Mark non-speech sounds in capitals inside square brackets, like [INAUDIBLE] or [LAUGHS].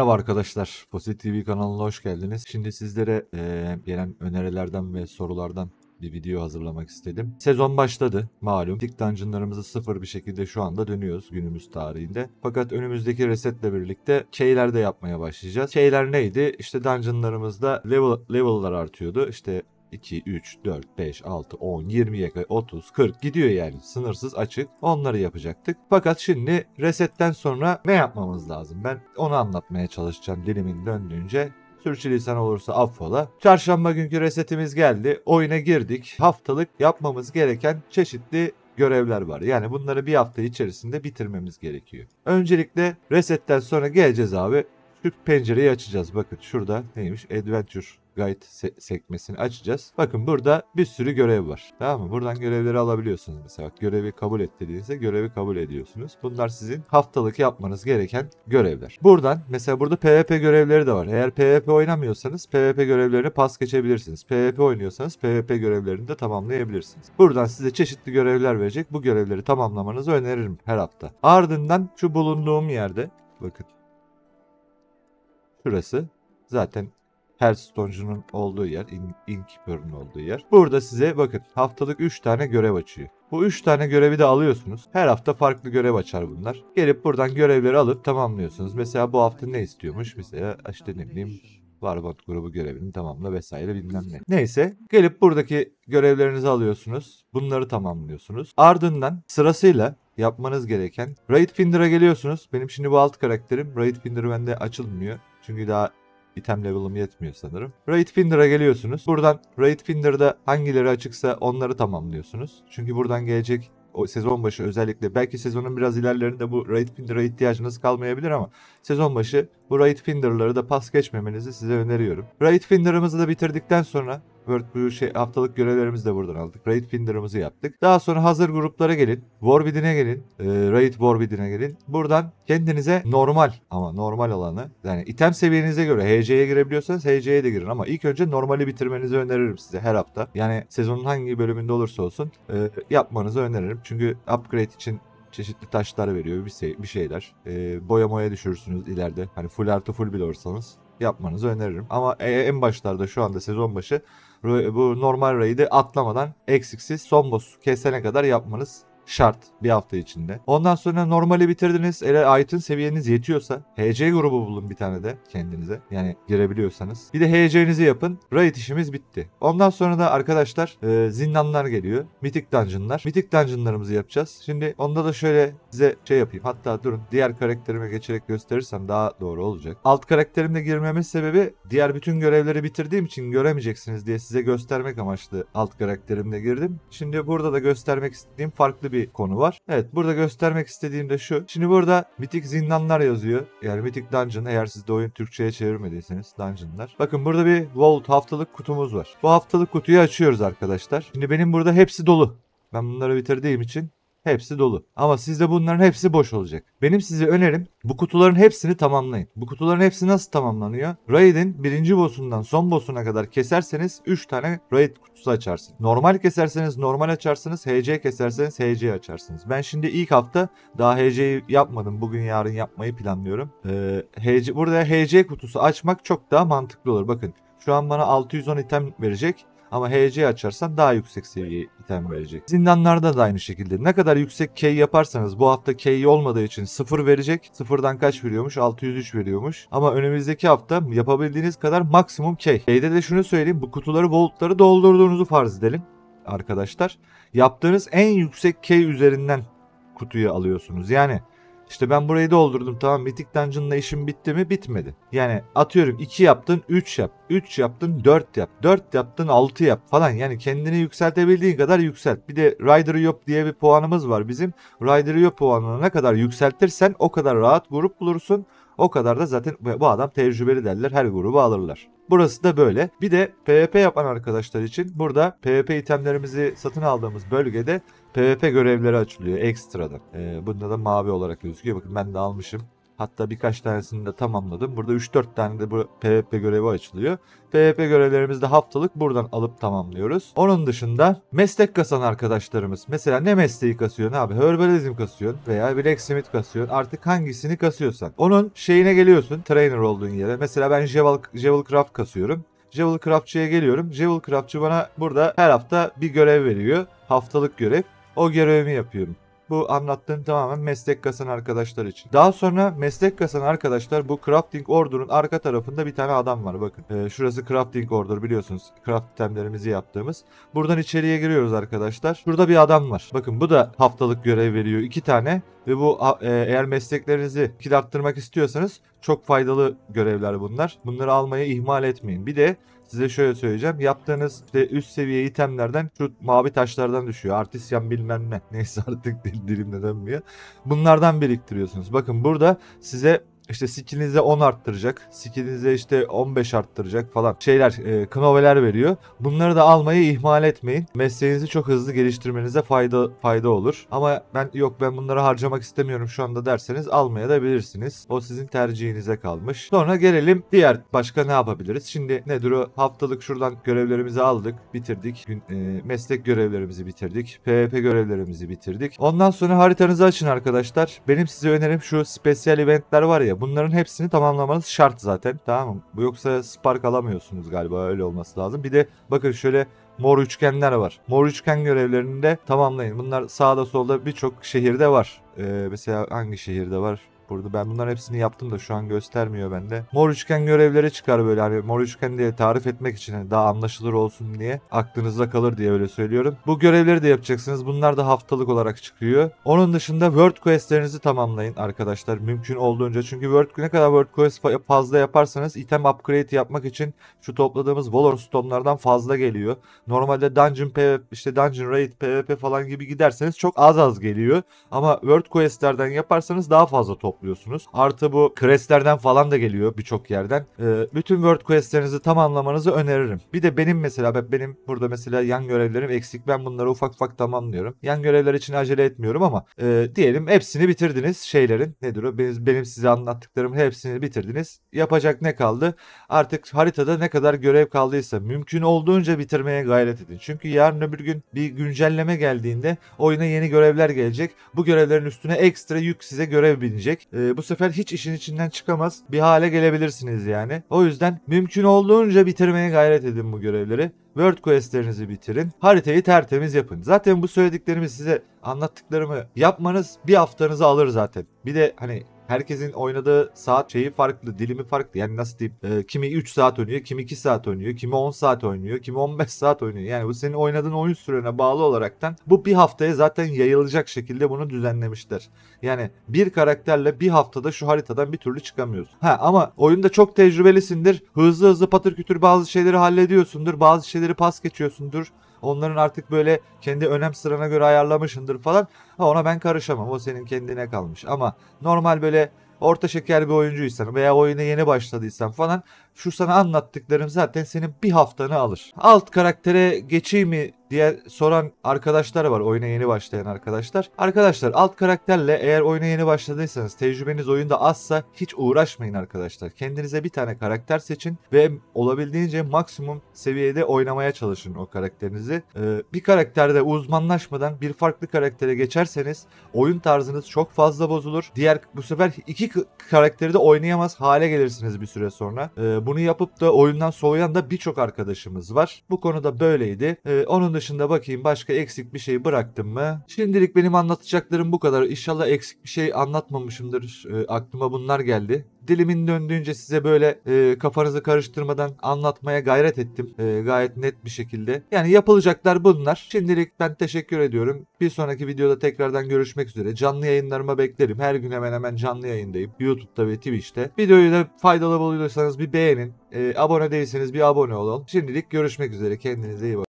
Merhaba arkadaşlar, Posit TV kanalına hoş geldiniz. Şimdi sizlere e, gelen önerilerden ve sorulardan bir video hazırlamak istedim. Sezon başladı malum. Dik dungeonlarımızı sıfır bir şekilde şu anda dönüyoruz günümüz tarihinde. Fakat önümüzdeki resetle birlikte şeyler de yapmaya başlayacağız. Şeyler neydi? İşte dungeonlarımızda level, level'lar artıyordu. İşte 2, 3, 4, 5, 6, 10, 20'ye 30, 40 gidiyor yani sınırsız açık. Onları yapacaktık. Fakat şimdi resetten sonra ne yapmamız lazım? Ben onu anlatmaya çalışacağım dilimin döndüğünce. Sürçülisan olursa affola. Çarşamba günkü resetimiz geldi. Oyuna girdik. Haftalık yapmamız gereken çeşitli görevler var. Yani bunları bir hafta içerisinde bitirmemiz gerekiyor. Öncelikle resetten sonra geleceğiz abi şu pencereyi açacağız. Bakın şurada neymiş? Adventure Guide se sekmesini açacağız. Bakın burada bir sürü görev var. Tamam mı? Buradan görevleri alabiliyorsunuz mesela. Bak, görevi kabul et dediğinizde görevi kabul ediyorsunuz. Bunlar sizin haftalık yapmanız gereken görevler. Buradan mesela burada PvP görevleri de var. Eğer PvP oynamıyorsanız PvP görevlerini pas geçebilirsiniz. PvP oynuyorsanız PvP görevlerini de tamamlayabilirsiniz. Buradan size çeşitli görevler verecek. Bu görevleri tamamlamanızı öneririm her hafta. Ardından şu bulunduğum yerde bakın Şurası zaten her stoncunun olduğu yer, in olduğu yer. Burada size bakın haftalık 3 tane görev açıyor. Bu 3 tane görevi de alıyorsunuz. Her hafta farklı görev açar bunlar. Gelip buradan görevleri alıp tamamlıyorsunuz. Mesela bu hafta ne istiyormuş? Mesela işte ne bileyim Varbot grubu görevini tamamla vesaire bilmem ne. Neyse gelip buradaki görevlerinizi alıyorsunuz. Bunları tamamlıyorsunuz. Ardından sırasıyla yapmanız gereken Raid Finder'a geliyorsunuz. Benim şimdi bu alt karakterim Raid Finder bende açılmıyor. Çünkü daha item level'ım yetmiyor sanırım. Raid Finder'a geliyorsunuz. Buradan Raid Finder'da hangileri açıksa onları tamamlıyorsunuz. Çünkü buradan gelecek o sezon başı özellikle belki sezonun biraz ilerlerinde bu Raid Finder'a ihtiyacınız kalmayabilir ama sezon başı bu Right Finder'ları da pas geçmemenizi size öneriyorum. Raid Finder'ımızı da bitirdikten sonra World Blue şey, haftalık görevlerimizi de buradan aldık. Raid Finder'ımızı yaptık. Daha sonra hazır gruplara gelin. Warbid'ine gelin. E, Raid Warbid'ine gelin. Buradan kendinize normal ama normal alanı yani item seviyenize göre HC'ye girebiliyorsanız HC'ye de girin ama ilk önce normali bitirmenizi öneririm size her hafta. Yani sezonun hangi bölümünde olursa olsun e, yapmanızı öneririm. Çünkü upgrade için çeşitli taşlar veriyor bir, şey, bir şeyler. E, boya düşürürsünüz ileride. Hani full artı full bile olsanız yapmanızı öneririm. Ama e, en başlarda şu anda sezon başı bu normal raid'i atlamadan eksiksiz son boss kesene kadar yapmanız şart bir hafta içinde. Ondan sonra normali bitirdiniz. Eğer item seviyeniz yetiyorsa HC grubu bulun bir tane de kendinize. Yani girebiliyorsanız. Bir de HC'nizi yapın. Raid işimiz bitti. Ondan sonra da arkadaşlar e, zindanlar geliyor. mitik Dungeon'lar. mitik Dungeon'larımızı yapacağız. Şimdi onda da şöyle size şey yapayım. Hatta durun diğer karakterime geçerek gösterirsem daha doğru olacak. Alt karakterimle girmemin sebebi diğer bütün görevleri bitirdiğim için göremeyeceksiniz diye size göstermek amaçlı alt karakterimle girdim. Şimdi burada da göstermek istediğim farklı bir bir konu var. Evet burada göstermek istediğim de şu. Şimdi burada mitik zindanlar yazıyor. Yani mitik dungeon eğer siz de oyun Türkçe'ye çevirmediyseniz dungeonlar. Bakın burada bir vault haftalık kutumuz var. Bu haftalık kutuyu açıyoruz arkadaşlar. Şimdi benim burada hepsi dolu. Ben bunları bitirdiğim için Hepsi dolu. Ama sizde bunların hepsi boş olacak. Benim size önerim bu kutuların hepsini tamamlayın. Bu kutuların hepsi nasıl tamamlanıyor? Raid'in birinci boss'undan son boss'una kadar keserseniz 3 tane Raid kutusu açarsınız. Normal keserseniz normal açarsınız. HC keserseniz HC açarsınız. Ben şimdi ilk hafta daha HC'yi yapmadım. Bugün yarın yapmayı planlıyorum. Ee, HC, burada HC kutusu açmak çok daha mantıklı olur. Bakın şu an bana 610 item verecek. Ama HC açarsan daha yüksek seviye item verecek. Zindanlarda da aynı şekilde. Ne kadar yüksek K yaparsanız bu hafta K olmadığı için 0 verecek. 0'dan kaç veriyormuş? 603 veriyormuş. Ama önümüzdeki hafta yapabildiğiniz kadar maksimum K. K'de de şunu söyleyeyim. Bu kutuları, voltları doldurduğunuzu farz edelim arkadaşlar. Yaptığınız en yüksek K üzerinden kutuyu alıyorsunuz. Yani işte ben burayı doldurdum tamam Mythic Dungeon'la işim bitti mi? Bitmedi. Yani atıyorum 2 yaptın 3 yap. 3 yaptın 4 yap. 4 yaptın 6 yap falan. Yani kendini yükseltebildiğin kadar yükselt. Bir de Rider Yop diye bir puanımız var bizim. Rider Yop puanını ne kadar yükseltirsen o kadar rahat grup bulursun. O kadar da zaten bu adam tecrübeli derler. Her grubu alırlar. Burası da böyle. Bir de PvP yapan arkadaşlar için burada PvP itemlerimizi satın aldığımız bölgede PvP görevleri açılıyor ekstradan. Ee, bunda da mavi olarak gözüküyor. Bakın ben de almışım. Hatta birkaç tanesini de tamamladım. Burada 3-4 tane de bu PvP görevi açılıyor. PvP görevlerimizi de haftalık buradan alıp tamamlıyoruz. Onun dışında meslek kasan arkadaşlarımız. Mesela ne mesleği kasıyorsun abi? Herbalizm kasıyorsun veya blacksmith kasıyorsun. Artık hangisini kasıyorsan. Onun şeyine geliyorsun. Trainer olduğun yere. Mesela ben Jewel, Jewelcraft kasıyorum. Jewelcraftçıya geliyorum. Jewelcraftçı bana burada her hafta bir görev veriyor. Haftalık görev. O görevimi yapıyorum. Bu anlattığım tamamen meslek kasan arkadaşlar için. Daha sonra meslek kasan arkadaşlar bu crafting order'un arka tarafında bir tane adam var bakın. Ee, şurası crafting order biliyorsunuz. Craft itemlerimizi yaptığımız. Buradan içeriye giriyoruz arkadaşlar. Burada bir adam var. Bakın bu da haftalık görev veriyor. iki tane. Ve bu e, eğer mesleklerinizi iki arttırmak istiyorsanız çok faydalı görevler bunlar. Bunları almayı ihmal etmeyin. Bir de size şöyle söyleyeceğim. Yaptığınız işte üst seviye itemlerden şu mavi taşlardan düşüyor. Artisyan bilmem ne. [LAUGHS] Neyse artık dilimle dilim dönmüyor. Bunlardan biriktiriyorsunuz. Bakın burada size işte skillinize 10 arttıracak. Skillinize işte 15 arttıracak falan şeyler e, knoveler veriyor. Bunları da almayı ihmal etmeyin. Mesleğinizi çok hızlı geliştirmenize fayda fayda olur. Ama ben yok ben bunları harcamak istemiyorum şu anda derseniz almaya da bilirsiniz. O sizin tercihinize kalmış. Sonra gelelim diğer başka ne yapabiliriz? Şimdi nedir o? Haftalık şuradan görevlerimizi aldık. Bitirdik. Gün, e, meslek görevlerimizi bitirdik. PvP görevlerimizi bitirdik. Ondan sonra haritanızı açın arkadaşlar. Benim size önerim şu special eventler var ya Bunların hepsini tamamlamanız şart zaten tamam mı? Bu yoksa spark alamıyorsunuz galiba öyle olması lazım. Bir de bakın şöyle mor üçgenler var. Mor üçgen görevlerini de tamamlayın. Bunlar sağda solda birçok şehirde var. Ee, mesela hangi şehirde var? burada. Ben bunların hepsini yaptım da şu an göstermiyor bende. Mor üçgen görevleri çıkar böyle hani mor üçgen diye tarif etmek için hani daha anlaşılır olsun diye aklınızda kalır diye öyle söylüyorum. Bu görevleri de yapacaksınız. Bunlar da haftalık olarak çıkıyor. Onun dışında word Quest'lerinizi tamamlayın arkadaşlar mümkün olduğunca. Çünkü World ne kadar word Quest fazla yaparsanız item upgrade yapmak için şu topladığımız Valor Stone'lardan fazla geliyor. Normalde Dungeon PvP işte Dungeon Raid PvP falan gibi giderseniz çok az az geliyor. Ama word Quest'lerden yaparsanız daha fazla top topluyorsunuz. Artı bu questlerden falan da geliyor birçok yerden. Ee, bütün world questlerinizi tamamlamanızı öneririm. Bir de benim mesela benim burada mesela yan görevlerim eksik. Ben bunları ufak ufak tamamlıyorum. Yan görevler için acele etmiyorum ama e, diyelim hepsini bitirdiniz şeylerin. Nedir o? Benim, benim size anlattıklarım hepsini bitirdiniz. Yapacak ne kaldı? Artık haritada ne kadar görev kaldıysa mümkün olduğunca bitirmeye gayret edin. Çünkü yarın öbür gün bir güncelleme geldiğinde oyuna yeni görevler gelecek. Bu görevlerin üstüne ekstra yük size görev binecek e, bu sefer hiç işin içinden çıkamaz bir hale gelebilirsiniz yani. O yüzden mümkün olduğunca bitirmeye gayret edin bu görevleri. Word questlerinizi bitirin. Haritayı tertemiz yapın. Zaten bu söylediklerimi size anlattıklarımı yapmanız bir haftanızı alır zaten. Bir de hani herkesin oynadığı saat şeyi farklı, dilimi farklı. Yani nasıl diyeyim? E, kimi 3 saat oynuyor, kimi 2 saat oynuyor, kimi 10 saat oynuyor, kimi 15 saat oynuyor. Yani bu senin oynadığın oyun sürene bağlı olaraktan bu bir haftaya zaten yayılacak şekilde bunu düzenlemişler. Yani bir karakterle bir haftada şu haritadan bir türlü çıkamıyorsun. Ha ama oyunda çok tecrübelisindir. Hızlı hızlı patır kütür bazı şeyleri hallediyorsundur. Bazı şeyleri pas geçiyorsundur. Onların artık böyle kendi önem sırana göre ayarlamışındır falan. Ha, ona ben karışamam. O senin kendine kalmış. Ama normal böyle orta şeker bir oyuncuysan veya oyuna yeni başladıysan falan şu sana anlattıklarım zaten senin bir haftanı alır. Alt karaktere geçeyim mi diye soran arkadaşlar var oyuna yeni başlayan arkadaşlar. Arkadaşlar alt karakterle eğer oyuna yeni başladıysanız tecrübeniz oyunda azsa hiç uğraşmayın arkadaşlar. Kendinize bir tane karakter seçin ve olabildiğince maksimum seviyede oynamaya çalışın o karakterinizi. Ee, bir karakterde uzmanlaşmadan bir farklı karaktere geçerseniz oyun tarzınız çok fazla bozulur. Diğer bu sefer iki karakteri de oynayamaz hale gelirsiniz bir süre sonra. Ee, ee, bunu yapıp da oyundan soğuyan da birçok arkadaşımız var. Bu konuda böyleydi. E, onun dışında bakayım başka eksik bir şey bıraktım mı? Şimdilik benim anlatacaklarım bu kadar. İnşallah eksik bir şey anlatmamışımdır. E, aklıma bunlar geldi dilimin döndüğünce size böyle e, kafanızı karıştırmadan anlatmaya gayret ettim. E, gayet net bir şekilde. Yani yapılacaklar bunlar. Şimdilik ben teşekkür ediyorum. Bir sonraki videoda tekrardan görüşmek üzere. Canlı yayınlarıma beklerim. Her gün hemen hemen canlı yayındayım. YouTube'da ve Twitch'te. Videoyu da faydalı buluyorsanız bir beğenin. E, abone değilseniz bir abone olun. Şimdilik görüşmek üzere. Kendinize iyi bakın.